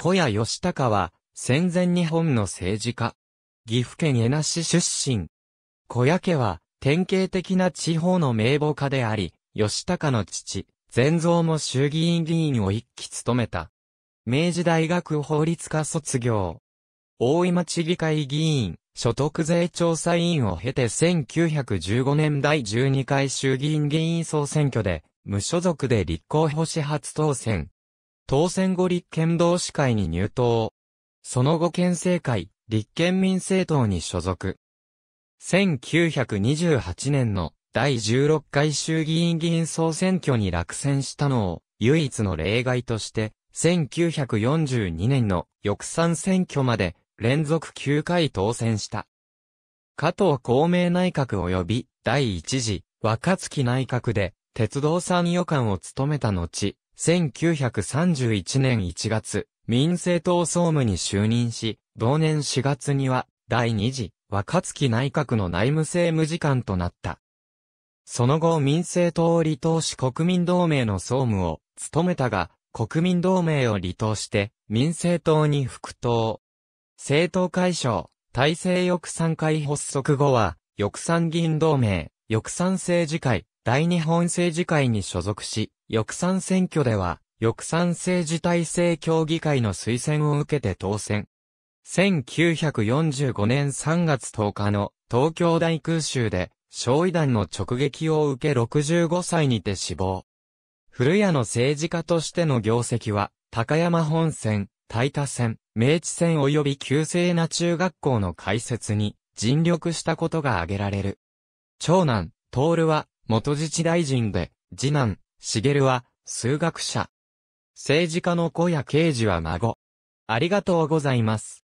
小谷義隆は、戦前日本の政治家。岐阜県江那市出身。小谷家は、典型的な地方の名簿家であり、義隆の父、善蔵も衆議院議員を一期務めた。明治大学法律科卒業。大井町議会議員、所得税調査委員を経て1915年第12回衆議院議員総選挙で、無所属で立候補し初当選。当選後立憲同士会に入党。その後県政会、立憲民政党に所属。1928年の第16回衆議院議員総選挙に落選したのを唯一の例外として、1942年の翌産選挙まで連続9回当選した。加藤公明内閣及び第一次若月内閣で鉄道産予官を務めた後、1931年1月、民政党総務に就任し、同年4月には、第2次、若月内閣の内務政務次官となった。その後民政党を離党し国民同盟の総務を務めたが、国民同盟を離党して、民政党に復党。政党解消、体制翼賛会発足後は、翼賛議員同盟、翼賛政治会、大日本政治会に所属し、翌参選挙では、翌参政治体制協議会の推薦を受けて当選。1945年3月10日の東京大空襲で、焼夷弾の直撃を受け65歳にて死亡。古谷の政治家としての業績は、高山本線、大田線、明治線及び旧制な中学校の開設に尽力したことが挙げられる。長男、徹は元自治大臣で、次男、茂は、数学者。政治家の子や刑事は孫。ありがとうございます。